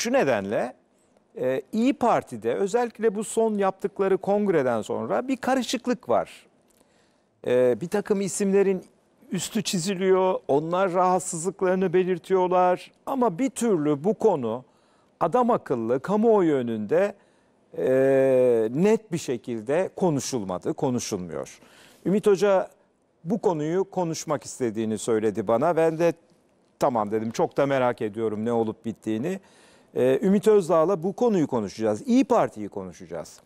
şu nedenle e, İyi Parti'de özellikle bu son yaptıkları kongreden sonra bir karışıklık var. E, bir takım isimlerin üstü çiziliyor, onlar rahatsızlıklarını belirtiyorlar ama bir türlü bu konu adam akıllı kamuoyu önünde e, net bir şekilde konuşulmadı, konuşulmuyor. Ümit Hoca bu konuyu konuşmak istediğini söyledi bana. Ben de tamam dedim çok da merak ediyorum ne olup bittiğini. Ee, Ümit Özdağ'la bu konuyu konuşacağız. İyi Parti'yi konuşacağız.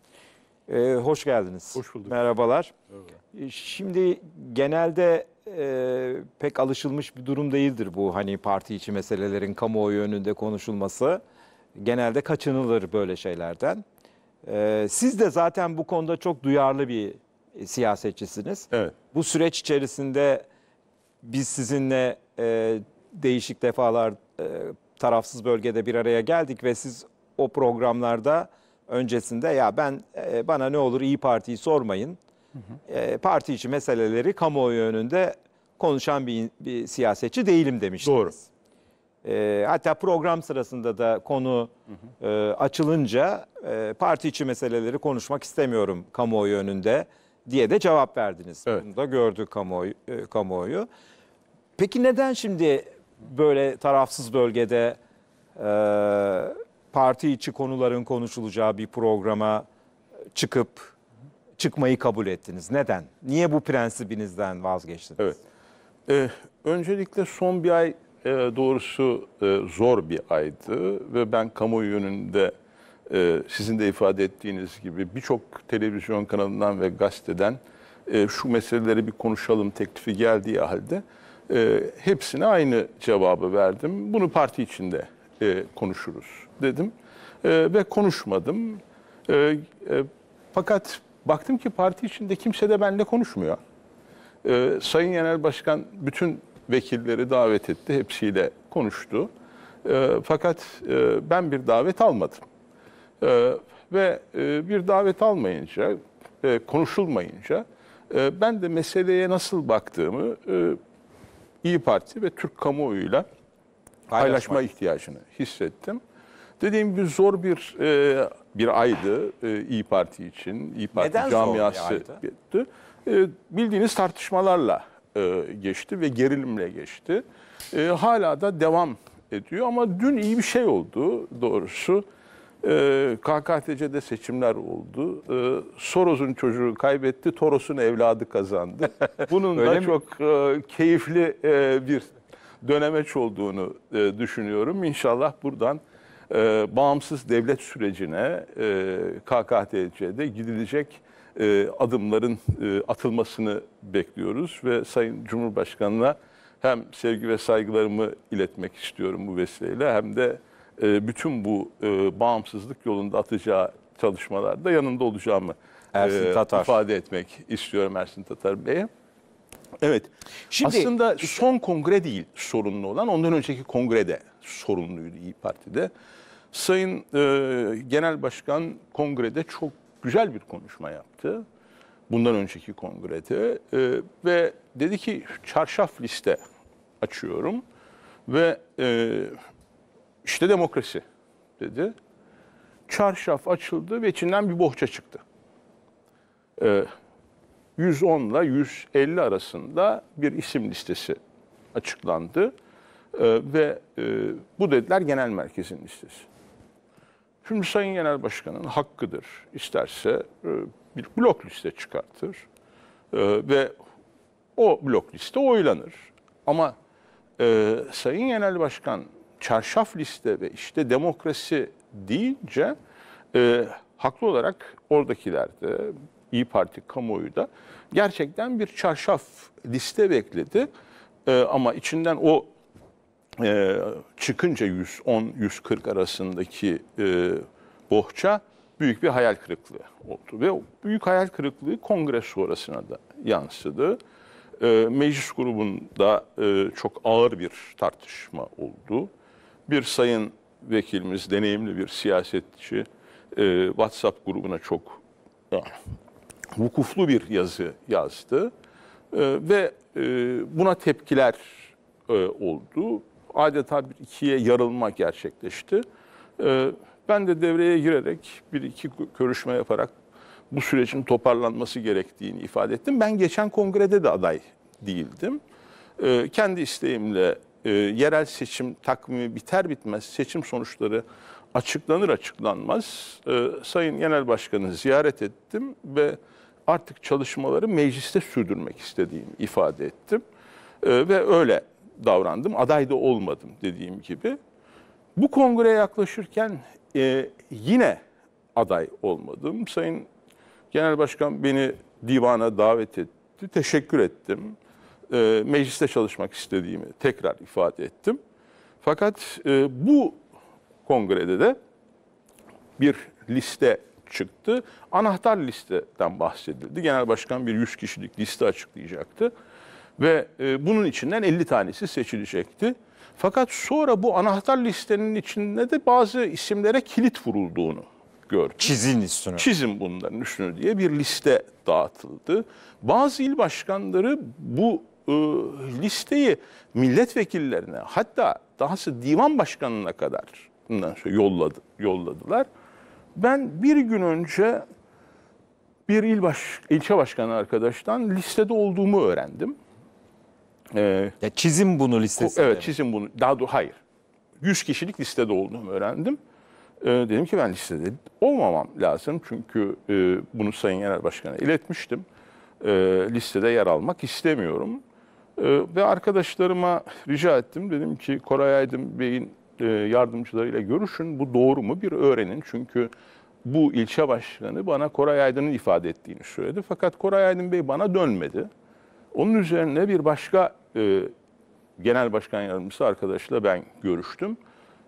Ee, hoş geldiniz. Hoş bulduk. Merhabalar. Merhaba. Ee, şimdi genelde e, pek alışılmış bir durum değildir bu hani parti içi meselelerin kamuoyu önünde konuşulması. Genelde kaçınılır böyle şeylerden. siz de zaten bu konuda çok duyarlı bir siyasetçisiniz. Evet. Bu süreç içerisinde biz sizinle e, değişik defalar e, tarafsız bölgede bir araya geldik ve siz o programlarda öncesinde ya ben e, bana ne olur iyi Parti'yi sormayın. Hı e, hı. parti içi meseleleri kamuoyu önünde konuşan bir, bir siyasetçi değilim demiştiniz. Doğru. E, hatta program sırasında da konu hı hı. E, açılınca e, parti içi meseleleri konuşmak istemiyorum kamuoyu önünde diye de cevap verdiniz. Evet. Bunu da gördü kamuoyu. E, kamuoyu. Peki neden şimdi böyle tarafsız bölgede e, parti içi konuların konuşulacağı bir programa çıkıp çıkmayı kabul ettiniz. Neden? Niye bu prensibinizden vazgeçtiniz? Evet. Ee, öncelikle son bir ay e, doğrusu e, zor bir aydı ve ben kamuoyu yönünde e, sizin de ifade ettiğiniz gibi birçok televizyon kanalından ve gazeteden e, şu meseleleri bir konuşalım teklifi geldiği halde e, hepsine aynı cevabı verdim. Bunu parti içinde e, konuşuruz dedim e, ve konuşmadım. E, e, fakat baktım ki parti içinde kimse de benimle konuşmuyor. E, Sayın Genel Başkan bütün vekilleri davet etti, hepsiyle konuştu. E, fakat e, ben bir davet almadım. E, ve e, bir davet almayınca, e, konuşulmayınca e, ben de meseleye nasıl baktığımı e, İyi Parti ve Türk kamuoyuyla paylaşma ihtiyacını hissettim. Dediğim gibi zor bir e, bir aydı e, İyi Parti için, İyi Parti Neden camiası. Zor E, bildiğiniz tartışmalarla e, geçti ve gerilimle geçti. E, hala da devam ediyor ama dün iyi bir şey oldu doğrusu. E, ee, KKTC'de seçimler oldu. E, Soros'un çocuğu kaybetti, Toros'un evladı kazandı. Bunun da çok e, keyifli e, bir dönemeç olduğunu e, düşünüyorum. İnşallah buradan e, bağımsız devlet sürecine e, KKTC'de gidilecek e, adımların e, atılmasını bekliyoruz ve Sayın Cumhurbaşkanı'na hem sevgi ve saygılarımı iletmek istiyorum bu vesileyle hem de e, bütün bu e, bağımsızlık yolunda atacağı çalışmalarda yanında olacağımı Ersin e, Tatar. ifade etmek istiyorum Ersin Tatar Bey'e. Evet. Şimdi, Aslında son kongre değil sorunlu olan, ondan önceki kongrede sorunluydu İyi Parti'de. Sayın e, Genel Başkan kongrede çok güzel bir konuşma yaptı. Bundan önceki kongrede e, ve dedi ki çarşaf liste açıyorum ve e, işte demokrasi dedi. Çarşaf açıldı ve içinden bir bohça çıktı. Ee, 110 ile 150 arasında bir isim listesi açıklandı. Ee, ve e, bu dediler genel merkezin listesi. Şimdi Sayın Genel Başkan'ın hakkıdır. İsterse e, bir blok liste çıkartır. E, ve o blok liste oylanır. Ama e, Sayın Genel Başkan çarşaf liste ve işte demokrasi deyince e, haklı olarak oradakilerde de İyi Parti kamuoyu da gerçekten bir çarşaf liste bekledi. E, ama içinden o e, çıkınca 110-140 arasındaki e, bohça büyük bir hayal kırıklığı oldu. Ve büyük hayal kırıklığı kongre sonrasına da yansıdı. E, meclis grubunda e, çok ağır bir tartışma oldu. Bir sayın vekilimiz, deneyimli bir siyasetçi e, WhatsApp grubuna çok ya, e, vukuflu bir yazı yazdı. E, ve e, buna tepkiler e, oldu. Adeta bir ikiye yarılma gerçekleşti. E, ben de devreye girerek bir iki görüşme yaparak bu sürecin toparlanması gerektiğini ifade ettim. Ben geçen kongrede de aday değildim. E, kendi isteğimle e, yerel seçim takvimi biter bitmez seçim sonuçları açıklanır açıklanmaz e, Sayın Genel Başkan'ı ziyaret ettim ve artık çalışmaları mecliste sürdürmek istediğimi ifade ettim. E, ve öyle davrandım. Aday da olmadım dediğim gibi. Bu kongreye yaklaşırken e, yine aday olmadım. Sayın Genel Başkan beni divana davet etti. Teşekkür ettim e, mecliste çalışmak istediğimi tekrar ifade ettim. Fakat e, bu kongrede de bir liste çıktı. Anahtar listeden bahsedildi. Genel Başkan bir 100 kişilik liste açıklayacaktı. Ve e, bunun içinden 50 tanesi seçilecekti. Fakat sonra bu anahtar listenin içinde de bazı isimlere kilit vurulduğunu gördüm. Çizin üstünü. Çizin bunların üstünü diye bir liste dağıtıldı. Bazı il başkanları bu e, listeyi milletvekillerine hatta dahası divan başkanına kadar yolladı, yolladılar. Ben bir gün önce bir il baş, ilçe başkanı arkadaştan listede olduğumu öğrendim. Ee, ya çizim bunu listesi. Evet çizim bunu. Daha doğrusu hayır. 100 kişilik listede olduğumu öğrendim. Ee, dedim ki ben listede olmamam lazım. Çünkü e, bunu Sayın Genel Başkan'a iletmiştim. E, listede yer almak istemiyorum. Ee, ve arkadaşlarıma rica ettim. Dedim ki Koray Aydın Bey'in e, yardımcılarıyla görüşün. Bu doğru mu? Bir öğrenin. Çünkü bu ilçe başkanı bana Koray Aydın'ın ifade ettiğini söyledi. Fakat Koray Aydın Bey bana dönmedi. Onun üzerine bir başka e, genel başkan yardımcısı arkadaşla ben görüştüm.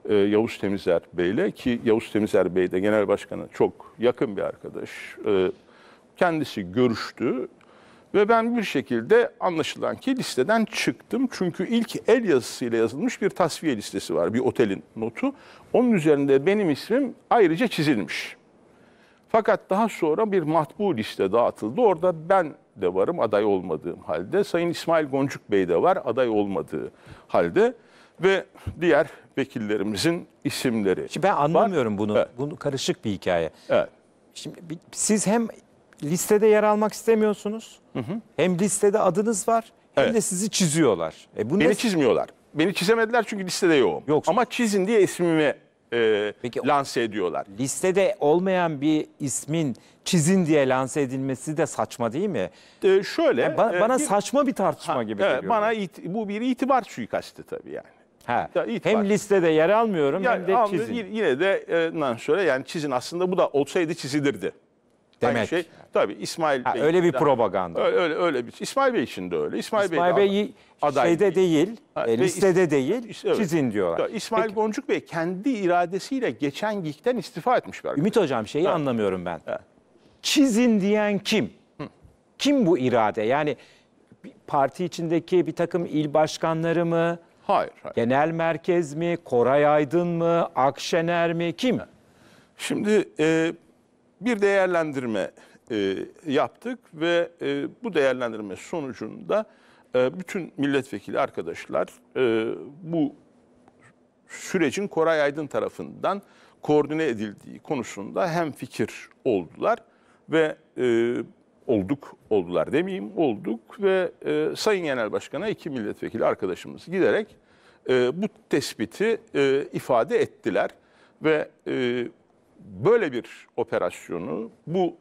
E, Yavuz Temizer Bey'le ki Yavuz Temizer Bey de genel başkana çok yakın bir arkadaş. E, kendisi görüştü ve ben bir şekilde anlaşılan ki listeden çıktım. Çünkü ilk el yazısıyla yazılmış bir tasfiye listesi var. Bir otelin notu. Onun üzerinde benim ismim ayrıca çizilmiş. Fakat daha sonra bir matbu liste dağıtıldı. Orada ben de varım aday olmadığım halde. Sayın İsmail Goncuk Bey de var aday olmadığı halde. Ve diğer vekillerimizin isimleri. Şimdi ben anlamıyorum var. bunu. Evet. Bunu karışık bir hikaye. Evet. Şimdi siz hem listede yer almak istemiyorsunuz. Hı hı. Hem listede adınız var hem evet. de sizi çiziyorlar. E bunu Beni nasıl... çizmiyorlar. Beni çizemediler çünkü listede yoğum. Yoksun. Ama çizin diye ismimi e, Peki, lanse ediyorlar. Listede olmayan bir ismin çizin diye lanse edilmesi de saçma değil mi? E, şöyle. Yani bana, e, bana bir, saçma bir tartışma ha, gibi evet, geliyor. Bana it, bu bir itibar suikastı tabii yani. Ha. Hem listede yer almıyorum yani, hem de çizin. Yine de e, şöyle yani çizin aslında bu da olsaydı çizilirdi. Demek. Aynı şey. Tabii İsmail ha, Bey. Öyle bir propaganda. Öyle, öyle, öyle bir. İsmail Bey için de öyle. İsmail, İsmail Bey, Bey aday şeyde değil, değil ha, e, listede is, değil, evet. çizin diyorlar. İsmail Peki. Boncuk Bey kendi iradesiyle geçen gikten istifa etmiş bir Ümit Hocam şeyi ha. anlamıyorum ben. Ha. Çizin diyen kim? Hı. Kim bu irade? Yani parti içindeki bir takım il başkanları mı? Hayır, hayır. Genel merkez mi? Koray Aydın mı? Akşener mi? Kim? Şimdi e, bir değerlendirme e, yaptık ve e, bu değerlendirme sonucunda e, bütün milletvekili arkadaşlar e, bu sürecin Koray Aydın tarafından koordine edildiği konusunda hem fikir oldular ve e, olduk oldular demeyeyim olduk ve e, Sayın Genel Başkan'a iki milletvekili arkadaşımız giderek e, bu tespiti e, ifade ettiler ve e, böyle bir operasyonu bu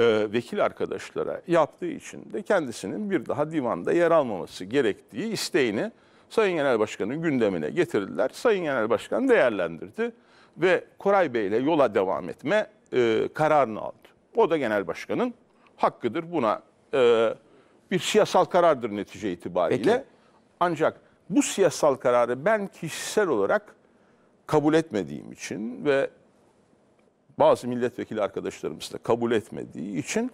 e, vekil arkadaşlara yaptığı için de kendisinin bir daha divanda yer almaması gerektiği isteğini Sayın Genel Başkan'ın gündemine getirdiler. Sayın Genel Başkan değerlendirdi ve Koray Bey ile yola devam etme e, kararını aldı. O da Genel Başkan'ın hakkıdır buna e, bir siyasal karardır netice itibariyle. Peki. Ancak bu siyasal kararı ben kişisel olarak kabul etmediğim için ve bazı milletvekili arkadaşlarımız da kabul etmediği için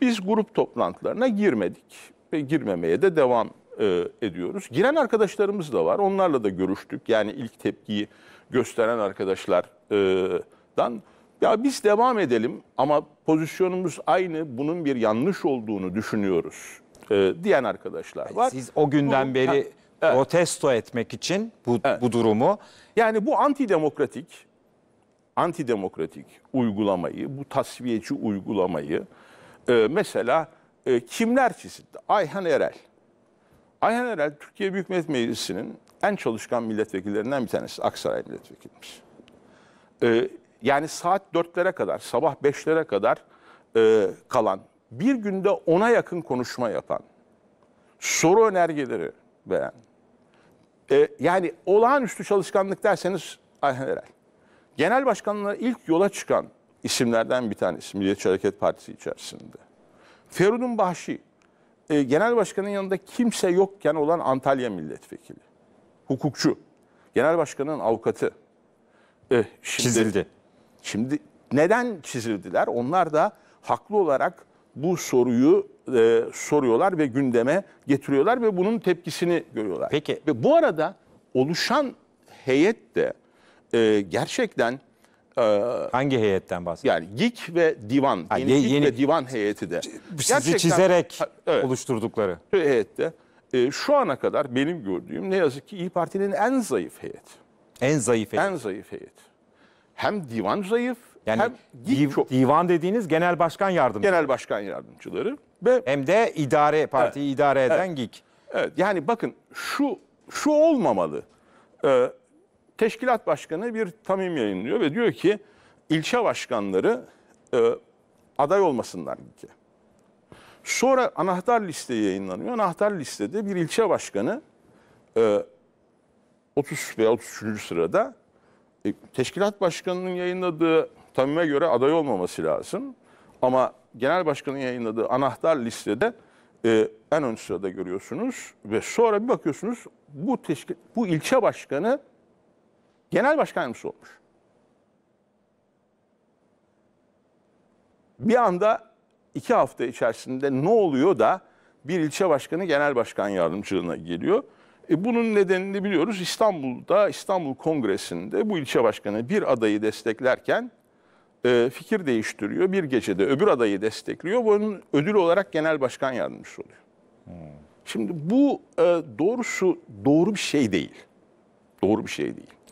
biz grup toplantılarına girmedik ve girmemeye de devam e, ediyoruz. Giren arkadaşlarımız da var. Onlarla da görüştük. Yani ilk tepkiyi gösteren arkadaşlardan ya biz devam edelim ama pozisyonumuz aynı. Bunun bir yanlış olduğunu düşünüyoruz e, diyen arkadaşlar var. Siz o günden Bunu, beri ha, evet. protesto etmek için bu, evet. bu durumu. Yani bu antidemokratik antidemokratik uygulamayı, bu tasfiyeci uygulamayı e, mesela e, kimler çizildi? Ayhan Erel. Ayhan Erel Türkiye Büyük Millet Meclisi'nin en çalışkan milletvekillerinden bir tanesi. Aksaray milletvekilimiz. E, yani saat dörtlere kadar, sabah beşlere kadar e, kalan, bir günde ona yakın konuşma yapan, soru önergeleri veren, e, yani olağanüstü çalışkanlık derseniz Ayhan Erel genel başkanlığa ilk yola çıkan isimlerden bir tanesi Milliyetçi Hareket Partisi içerisinde. Feridun Bahşi, e, genel başkanın yanında kimse yokken olan Antalya milletvekili. Hukukçu, genel başkanın avukatı. E, şimdi, Çizildi. Şimdi neden çizildiler? Onlar da haklı olarak bu soruyu e, soruyorlar ve gündeme getiriyorlar ve bunun tepkisini görüyorlar. Peki. Ve bu arada oluşan heyet de e, gerçekten... E, Hangi heyetten bahsediyorsun? Yani GİK ve Divan, ha, yeni, yeni, GİK ve Divan heyeti de. Sizi çizerek ha, evet, oluşturdukları. Heyette. E, şu ana kadar benim gördüğüm ne yazık ki İyi Parti'nin en zayıf heyet. En zayıf heyet. En zayıf heyet. Hem divan zayıf yani hem div, çok. divan dediğiniz genel başkan yardımcıları. Genel başkan yardımcıları ve hem de idare partiyi evet, idare eden evet, GİK. Evet. Yani bakın şu şu olmamalı. Ee, teşkilat başkanı bir tamim yayınlıyor ve diyor ki ilçe başkanları e, aday olmasınlar ki. Sonra anahtar liste yayınlanıyor. Anahtar listede bir ilçe başkanı e, 30 veya 33. sırada e, teşkilat başkanının yayınladığı tamime göre aday olmaması lazım. Ama genel başkanın yayınladığı anahtar listede e, en ön sırada görüyorsunuz ve sonra bir bakıyorsunuz bu teşkil, bu ilçe başkanı Genel başkan yardımcısı olmuş. Bir anda iki hafta içerisinde ne oluyor da bir ilçe başkanı genel başkan yardımcılığına geliyor. E bunun nedenini biliyoruz. İstanbul'da İstanbul Kongresi'nde bu ilçe başkanı bir adayı desteklerken e, fikir değiştiriyor. Bir gecede öbür adayı destekliyor. Bunun ödül olarak genel başkan yardımcısı oluyor. Hmm. Şimdi bu e, doğrusu doğru bir şey değil. Doğru bir şey değil.